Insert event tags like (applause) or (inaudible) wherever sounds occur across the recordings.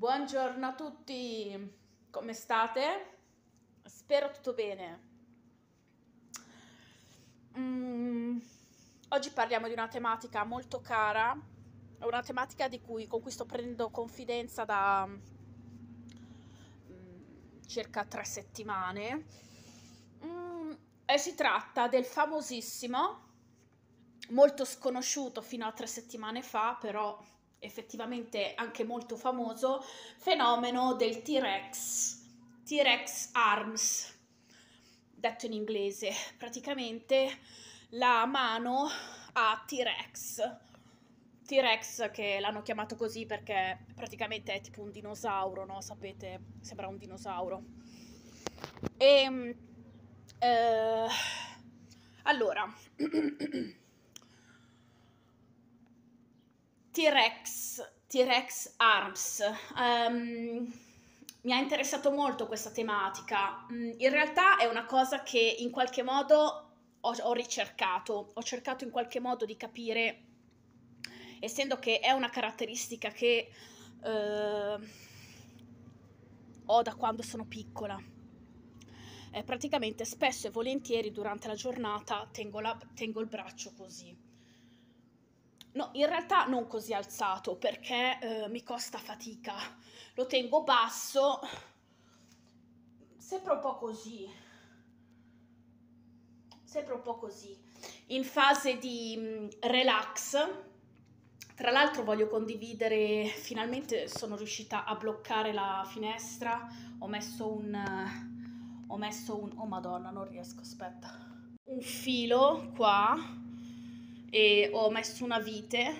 Buongiorno a tutti, come state? Spero tutto bene. Mm, oggi parliamo di una tematica molto cara, una tematica cui, con cui sto prendendo confidenza da mm, circa tre settimane. Mm, e si tratta del famosissimo, molto sconosciuto fino a tre settimane fa, però effettivamente anche molto famoso fenomeno del T-Rex, T-Rex Arms, detto in inglese, praticamente la mano a T-Rex. T-Rex che l'hanno chiamato così perché praticamente è tipo un dinosauro, no? Sapete, sembra un dinosauro. E ehm, eh, allora (clears throat) T-Rex, T-Rex Arms. Um, mi ha interessato molto questa tematica. Mm, in realtà è una cosa che in qualche modo ho, ho ricercato, ho cercato in qualche modo di capire, essendo che è una caratteristica che eh, ho da quando sono piccola. Eh, praticamente spesso e volentieri durante la giornata tengo, la, tengo il braccio così No, in realtà non così alzato perché eh, mi costa fatica. Lo tengo basso, sempre un po' così, sempre un po' così, in fase di mm, relax. Tra l'altro voglio condividere, finalmente sono riuscita a bloccare la finestra, ho messo un, ho messo un, oh madonna non riesco, aspetta, un filo qua e ho messo una vite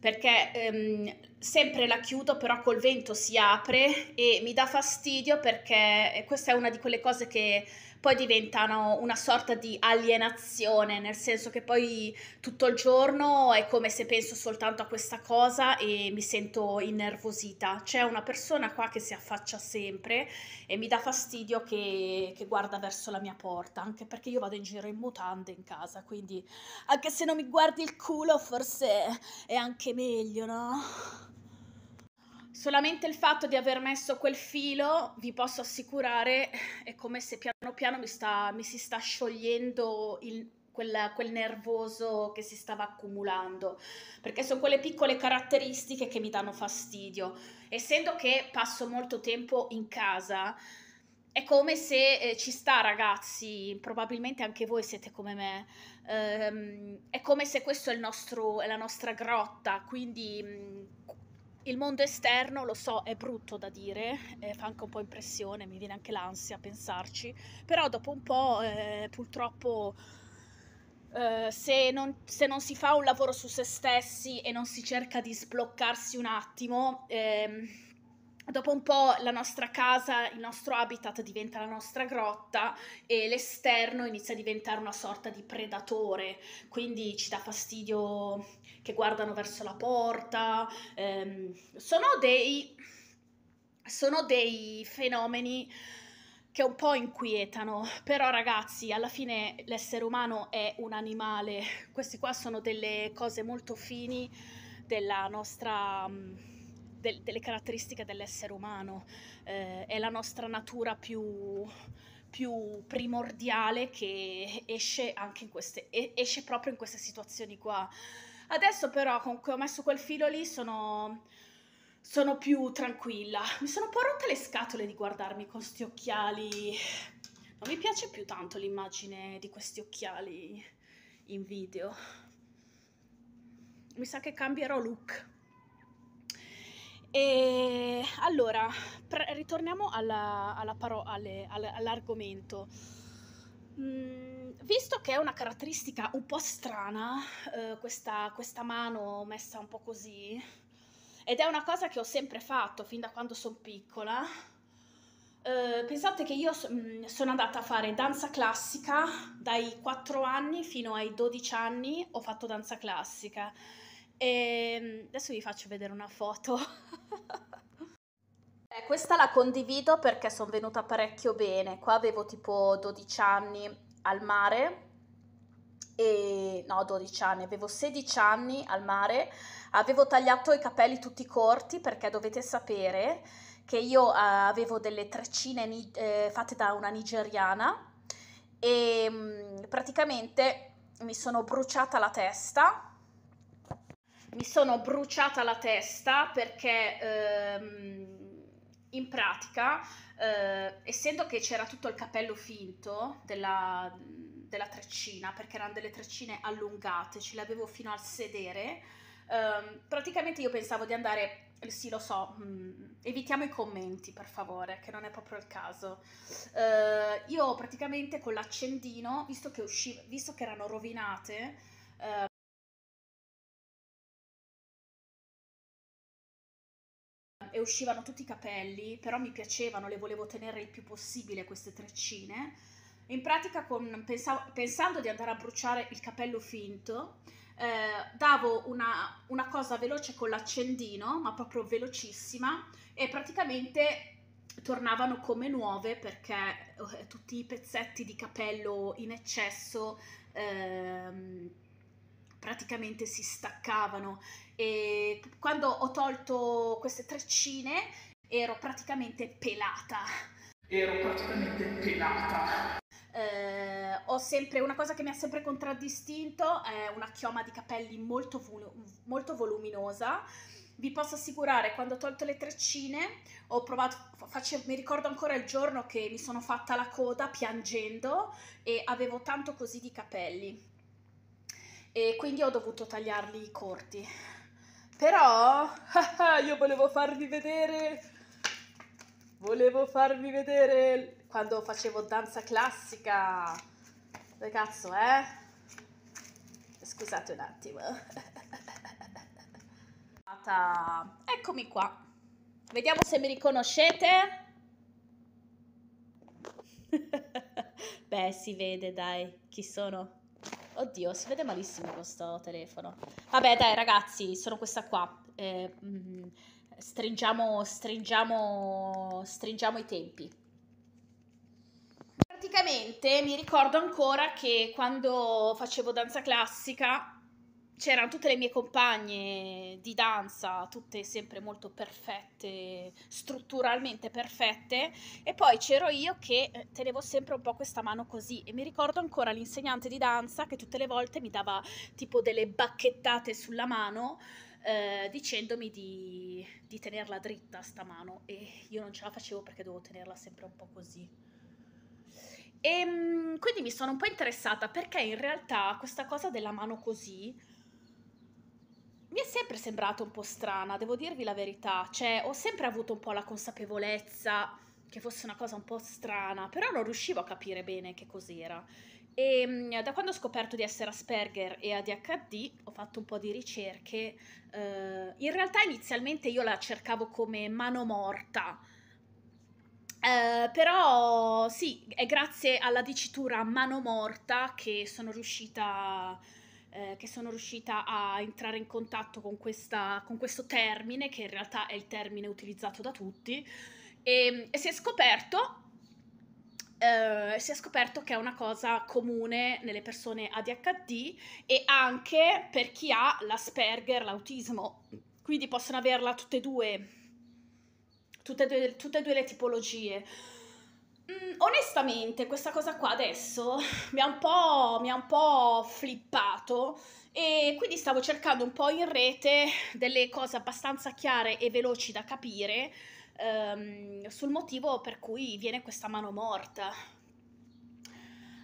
perché ehm, sempre la chiudo però col vento si apre e mi dà fastidio perché questa è una di quelle cose che poi diventano una sorta di alienazione, nel senso che poi tutto il giorno è come se penso soltanto a questa cosa e mi sento innervosita. C'è una persona qua che si affaccia sempre e mi dà fastidio che, che guarda verso la mia porta, anche perché io vado in giro in mutande in casa, quindi anche se non mi guardi il culo forse è anche meglio, no? Solamente il fatto di aver messo quel filo, vi posso assicurare, è come se piano piano mi, sta, mi si sta sciogliendo il, quel, quel, nervoso che si stava accumulando, perché sono quelle piccole caratteristiche che mi danno fastidio. Essendo che passo molto tempo in casa, è come se eh, ci sta, ragazzi, probabilmente anche voi siete come me, ehm, è come se questo è, il nostro, è, la nostra grotta, quindi... Mh, mm, il mondo esterno, lo so, è brutto da dire, eh, fa anche un po' impressione, mi viene anche l'ansia a pensarci, però dopo un po' eh, purtroppo eh, se, non, se, non, si fa un lavoro su se stessi e non si cerca di sbloccarsi un attimo, eh, dopo un po' la nostra casa, il nostro habitat diventa la nostra grotta e l'esterno inizia a diventare una sorta di predatore, quindi ci dà fastidio che guardano verso la porta. Ehm, sono, dei, sono dei fenomeni che un po' inquietano, però ragazzi, alla fine l'essere umano è un animale. Queste qua sono delle cose molto fini della nostra mm, de- delle caratteristiche dell'essere umano, eh, è la nostra natura più, più primordiale che esce, queste, esce proprio in queste situazioni qua. Adesso però con cui ho messo quel filo lì sono, sono più tranquilla. Mi sono un po' rotte le scatole di guardarmi con questi occhiali. Non mi piace più tanto l'immagine di questi occhiali in video. Mi sa che cambierò look. E allora, pre- ritorniamo alla, alla paro- alle, alle, all'argomento. Mm, visto che è una caratteristica un po' strana, eh, questa, questa mano messa un po' così, ed è una cosa che ho sempre fatto fin da quando sono piccola, Uh, pensate che io mh, mm, sono andata a fare danza classica dai 4 anni fino ai 12 anni, ho fatto danza classica e ehm, adesso vi faccio vedere una foto. (laughs) eh, questa la condivido perché sono venuta parecchio bene. Qua avevo tipo 12 anni al mare. E, no, 12 anni, avevo 16 anni al mare, avevo tagliato i capelli tutti corti perché dovete sapere che io eh, avevo delle treccine ni- eh, fatte da una nigeriana e mh, mm, praticamente mi sono bruciata la testa mi sono bruciata la testa perché ehm, in pratica, eh, essendo che c'era tutto il capello finto della, della treccina, perché erano delle treccine allungate, ce l'avevo fino al sedere, ehm, praticamente io pensavo di andare sì, lo so, mm, evitiamo i commenti per favore, che non è proprio il caso. Uh, io praticamente con l'accendino, visto che, usciva, visto che erano rovinate, eh, uscivano tutti i capelli, però mi piacevano, le volevo tenere il più possibile queste treccine. In pratica, con, pensavo, pensando di andare a bruciare il capello finto, eh, davo una, una cosa veloce con l'accendino, ma proprio velocissima, e praticamente tornavano come nuove perché eh, tutti i pezzetti di capello in eccesso. Ehm, praticamente si staccavano e quando ho tolto queste treccine ero praticamente pelata. Ero praticamente pelata. Eh, ho sempre una cosa che mi ha sempre contraddistinto è una chioma di capelli molto, volu- molto voluminosa. Vi posso assicurare, quando ho tolto le treccine, ho provato, face- mi ricordo ancora il giorno che mi sono fatta la coda piangendo e avevo tanto così di capelli e quindi ho dovuto tagliarli corti. Però (laughs) io volevo farvi vedere volevo farvi vedere quando facevo danza classica. Ragazzo, eh? Scusate un attimo. (laughs) Eccomi qua. Vediamo se mi riconoscete. (laughs) Beh, si vede, dai, chi sono? Oddio, si vede malissimo questo telefono. Vabbè, dai, ragazzi, sono questa qua. Eh, mm, stringiamo, stringiamo, stringiamo i tempi. Praticamente mi ricordo ancora che quando facevo danza classica c'erano tutte le mie compagne di danza, tutte sempre molto perfette, strutturalmente perfette, e poi c'ero io che eh, tenevo sempre un po' questa mano così e mi ricordo ancora l'insegnante di danza che tutte le volte mi dava tipo delle bacchettate sulla mano. Eh, dicendomi di, di tenerla dritta sta mano e io non ce la facevo perché dovevo tenerla sempre un po' così. E ehm, quindi mi sono un po' interessata perché in realtà questa cosa della mano così mi è sempre sembrata un po' strana, devo dirvi la verità, cioè ho sempre avuto un po' la consapevolezza che fosse una cosa un po' strana, però non riuscivo a capire bene che cos'era. E ehm, da quando ho scoperto di essere Asperger e ADHD ho fatto un po' di ricerche. Eh, in realtà inizialmente io la cercavo come mano morta. Eh, però sì, è grazie alla dicitura mano morta che sono riuscita a eh, che sono riuscita a entrare in contatto con, questa, con, questo termine, che in realtà è il termine utilizzato da tutti, e, e si è scoperto Uh, si è scoperto che è una cosa comune nelle persone ADHD e anche per chi ha l'Asperger, l'autismo. Quindi possono averla tutte e due, tutte e due, tutte e due le tipologie. Mm, onestamente questa cosa qua adesso mi ha, un po', mi ha un po' flippato e quindi stavo cercando un po' in rete delle cose abbastanza chiare e veloci da capire ehm, sul motivo per cui viene questa mano morta.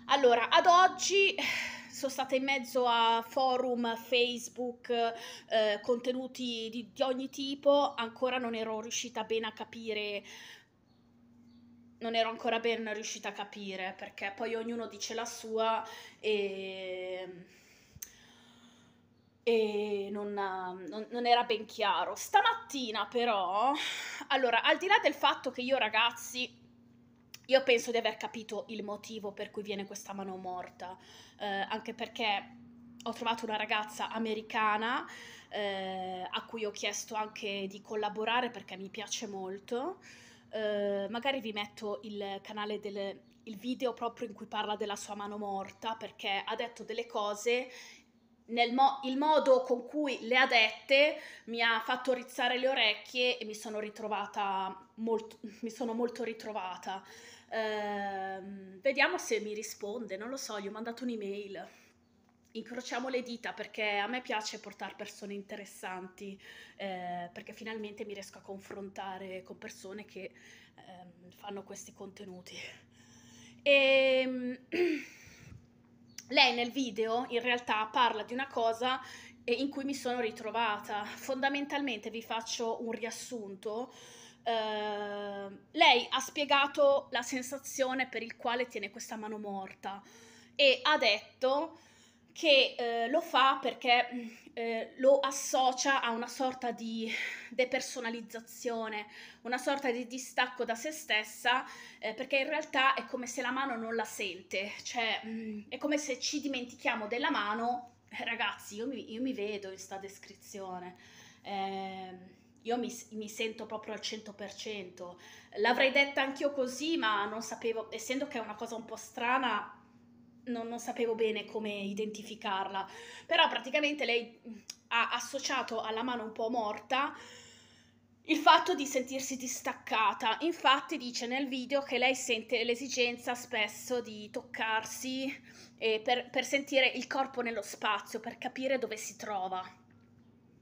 Allora, ad oggi sono stata in mezzo a forum, Facebook, eh, contenuti di, di, ogni tipo, ancora non ero riuscita bene a capire non ero ancora ben riuscita a capire perché poi ognuno dice la sua e, e non, non, non, era ben chiaro. Stamattina però, allora, al di là del fatto che io ragazzi, io penso di aver capito il motivo per cui viene questa mano morta, eh, anche perché ho trovato una ragazza americana eh, a cui ho chiesto anche di collaborare perché mi piace molto. Eh, magari vi metto il canale del il video proprio in cui parla della sua mano morta perché ha detto delle cose nel mo- il modo con cui le ha dette mi ha fatto rizzare le orecchie e mi sono ritrovata molto, mi sono molto ritrovata. Ehm, vediamo se mi risponde, non lo so, gli ho mandato un'email incrociamo le dita perché a me piace portare persone interessanti, eh, perché finalmente mi riesco a confrontare con persone che eh, fanno questi contenuti. E, ehm, (clears throat) lei nel video in realtà parla di una cosa eh, in cui mi sono ritrovata. Fondamentalmente vi faccio un riassunto. Eh, lei ha spiegato la sensazione per il quale tiene questa mano morta e ha detto che eh, lo fa perché mm, eh, lo associa a una sorta di depersonalizzazione, una sorta di distacco da se stessa, eh, perché in realtà è come se la mano non la sente, cioè mh, mm, è come se ci dimentichiamo della mano, eh, ragazzi, io mi, io mi vedo in sta descrizione. Ehm, io mi, mi, sento proprio al 100%. L'avrei detta anch'io così, ma non sapevo, essendo che è una cosa un po' strana, non, non sapevo bene come identificarla, però praticamente lei mm, ha associato alla mano un po' morta il fatto di sentirsi distaccata. Infatti dice nel video che lei sente l'esigenza spesso di toccarsi eh, per, per sentire il corpo nello spazio, per capire dove si trova.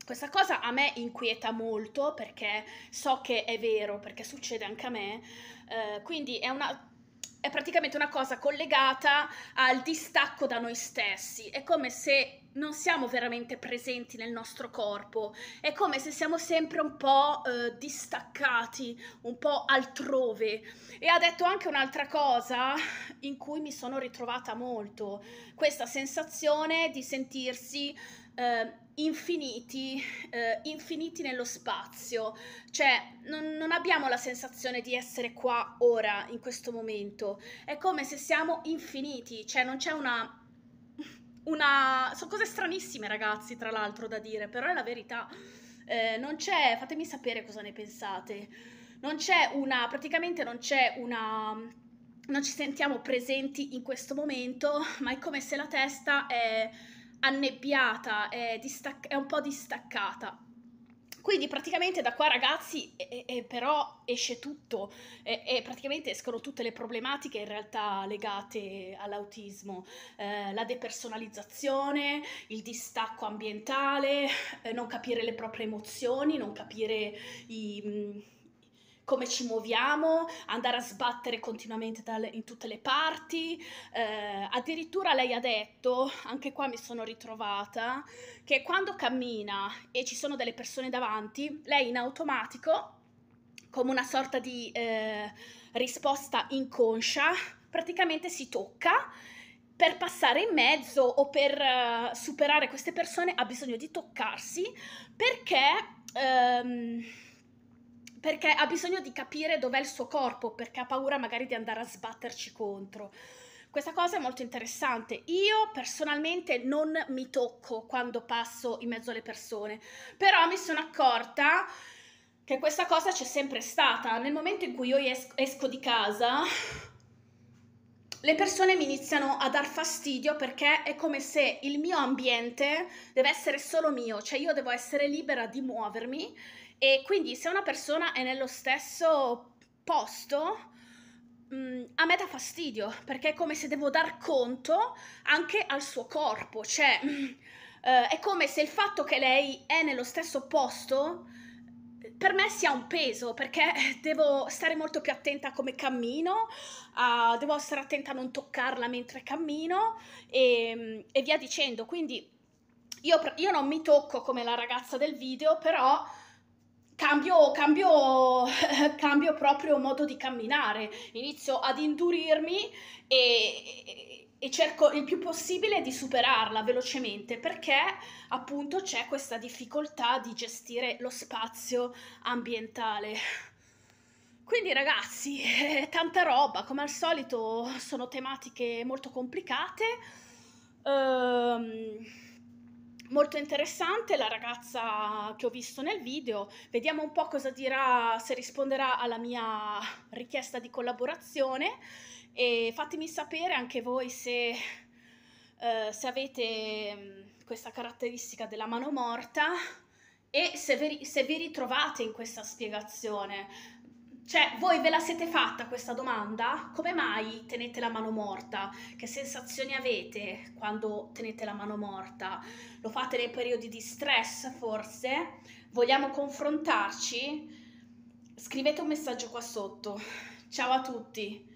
Questa cosa a me inquieta molto perché so che è vero, perché succede anche a me, eh, quindi è una è praticamente una cosa collegata al distacco da noi stessi, è come se non siamo veramente presenti nel nostro corpo, è come se siamo sempre un po' eh, distaccati, un po' altrove. E ha detto anche un'altra cosa in cui mi sono ritrovata molto, questa sensazione di sentirsi eh, infiniti, eh, infiniti nello spazio, cioè non, non, abbiamo la sensazione di essere qua ora, in questo momento, è come se siamo infiniti, cioè non c'è una... una... sono cose stranissime ragazzi, tra l'altro, da dire, però è la verità, eh, non c'è, fatemi sapere cosa ne pensate, non c'è una, praticamente non c'è una... Non ci sentiamo presenti in questo momento, ma è come se la testa è, annebbiata, è, distac- è un po' distaccata. Quindi praticamente da qua ragazzi eh, eh, però esce tutto, e praticamente escono tutte le problematiche in realtà legate all'autismo, eh, la depersonalizzazione, il distacco ambientale, eh, non capire le proprie emozioni, non capire i... Mh, come ci muoviamo, andare a sbattere continuamente dalle, in tutte le parti. Eh, addirittura lei ha detto, anche qua mi sono ritrovata, che quando cammina e ci sono delle persone davanti, lei in automatico, come una sorta di eh, risposta inconscia, praticamente si tocca per passare in mezzo o per uh, superare queste persone ha bisogno di toccarsi perché um, perché ha bisogno di capire dov'è il suo corpo, perché ha paura magari di andare a sbatterci contro. Questa cosa è molto interessante. Io personalmente non mi tocco quando passo in mezzo alle persone, però mi sono accorta che questa cosa c'è sempre stata. Nel momento in cui io esco di casa, le persone mi iniziano a dar fastidio perché è come se il mio ambiente deve essere solo mio, cioè io devo essere libera di muovermi e quindi se una persona è nello stesso posto, mh, mm, a me dà fastidio, perché è come se devo dar conto anche al suo corpo, cioè mh, mm, eh, è come se il fatto che lei è nello stesso posto eh, per me sia un peso perché (laughs) devo stare molto più attenta a come cammino, a, devo stare attenta a non toccarla mentre cammino e, mm, e via dicendo. Quindi io, io, non mi tocco come la ragazza del video, però Cambio, cambio, (laughs) cambio, proprio modo di camminare, inizio ad indurirmi e, e, cerco il più possibile di superarla velocemente perché appunto c'è questa difficoltà di gestire lo spazio ambientale. Quindi ragazzi, eh, tanta roba, come al solito sono tematiche molto complicate. Ehm, molto interessante la ragazza che ho visto nel video, vediamo un po' cosa dirà, se risponderà alla mia (laughs) richiesta di collaborazione e fatemi sapere anche voi se, eh, se avete mm, questa caratteristica della mano morta e se vi, se vi ritrovate in questa spiegazione. Cioè, voi ve la siete fatta questa domanda? Come mai tenete la mano morta? Che sensazioni avete quando tenete la mano morta? Lo fate nei periodi di stress, forse? Vogliamo confrontarci? Scrivete un messaggio qua sotto. Ciao a tutti.